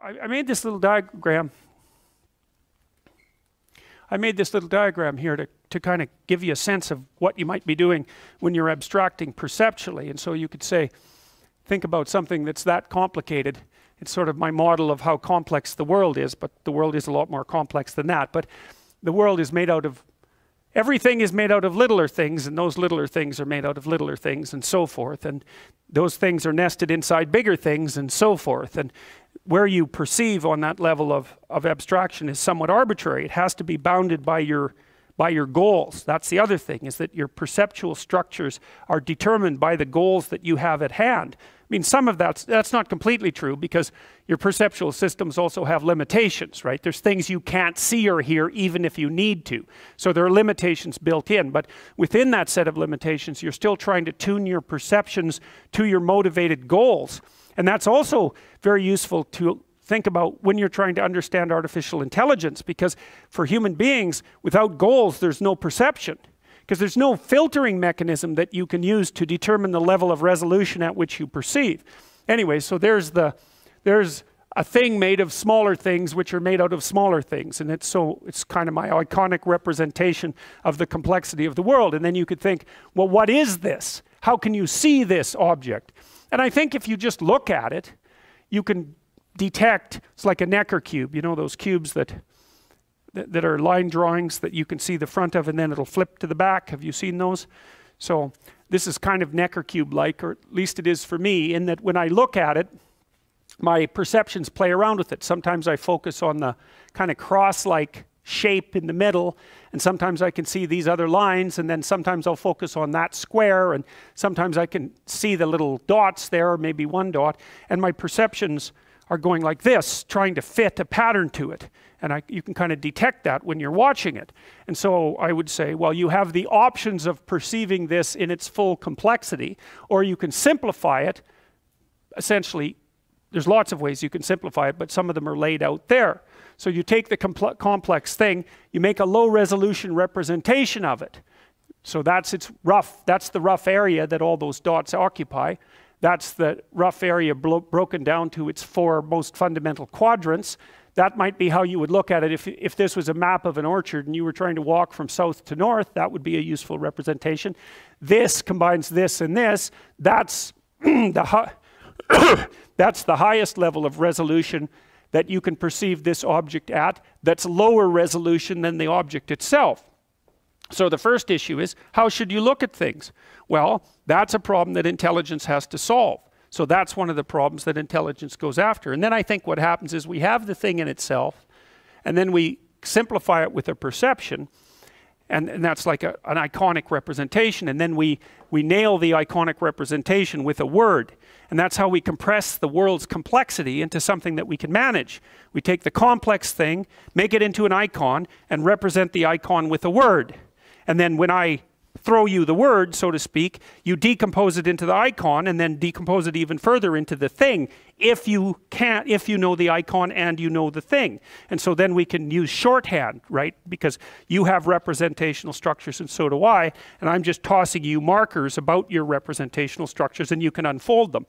I, made this little diagram. I made this little diagram here to, to kind of give you a sense of what you might be doing when you're abstracting perceptually. And so you could say, think about something that's that complicated it's sort of my model of how complex the world is, but the world is a lot more complex than that. But the world is made out of everything is made out of littler things, and those littler things are made out of littler things, and so forth. And those things are nested inside bigger things, and so forth. And where you perceive on that level of, of abstraction is somewhat arbitrary. It has to be bounded by your by your goals. That's the other thing, is that your perceptual structures are determined by the goals that you have at hand. I mean, some of that's, that's not completely true because your perceptual systems also have limitations, right? There's things you can't see or hear even if you need to. So there are limitations built in. But within that set of limitations, you're still trying to tune your perceptions to your motivated goals. And that's also very useful to think about when you're trying to understand artificial intelligence because for human beings, without goals, there's no perception because there's no filtering mechanism that you can use to determine the level of resolution at which you perceive. Anyway, so there's the there's a thing made of smaller things which are made out of smaller things and it's so it's kind of my iconic representation of the complexity of the world and then you could think well what is this how can you see this object and i think if you just look at it you can detect, it's like a Necker cube, you know those cubes that, that, that are line drawings that you can see the front of and then it'll flip to the back. Have you seen those? So this is kind of Necker cube-like, or at least it is for me, in that when I look at it, my perceptions play around with it. Sometimes I focus on the kind of cross-like shape in the middle, and sometimes I can see these other lines, and then sometimes I'll focus on that square, and sometimes I can see the little dots there, maybe one dot, and my perceptions are going like this, trying to fit a pattern to it. And I, you can kind of detect that when you're watching it. And so I would say, well, you have the options of perceiving this in its full complexity, or you can simplify it. Essentially, there's lots of ways you can simplify it, but some of them are laid out there. So you take the compl complex thing, you make a low resolution representation of it. So that's its rough, that's the rough area that all those dots occupy. That's the rough area broken down to its four most fundamental quadrants. That might be how you would look at it. If, if this was a map of an orchard and you were trying to walk from south to north, that would be a useful representation. This combines this and this. That's the, that's the highest level of resolution that you can perceive this object at that's lower resolution than the object itself. So the first issue is how should you look at things? Well, that's a problem that intelligence has to solve. So that's one of the problems that intelligence goes after. And then I think what happens is we have the thing in itself, and then we simplify it with a perception, and, and that's like a, an iconic representation. And then we, we nail the iconic representation with a word. And that's how we compress the world's complexity into something that we can manage. We take the complex thing, make it into an icon, and represent the icon with a word. And then when I throw you the word, so to speak, you decompose it into the icon and then decompose it even further into the thing if you can't, if you know the icon and you know the thing. And so then we can use shorthand, right? Because you have representational structures and so do I, and I'm just tossing you markers about your representational structures and you can unfold them.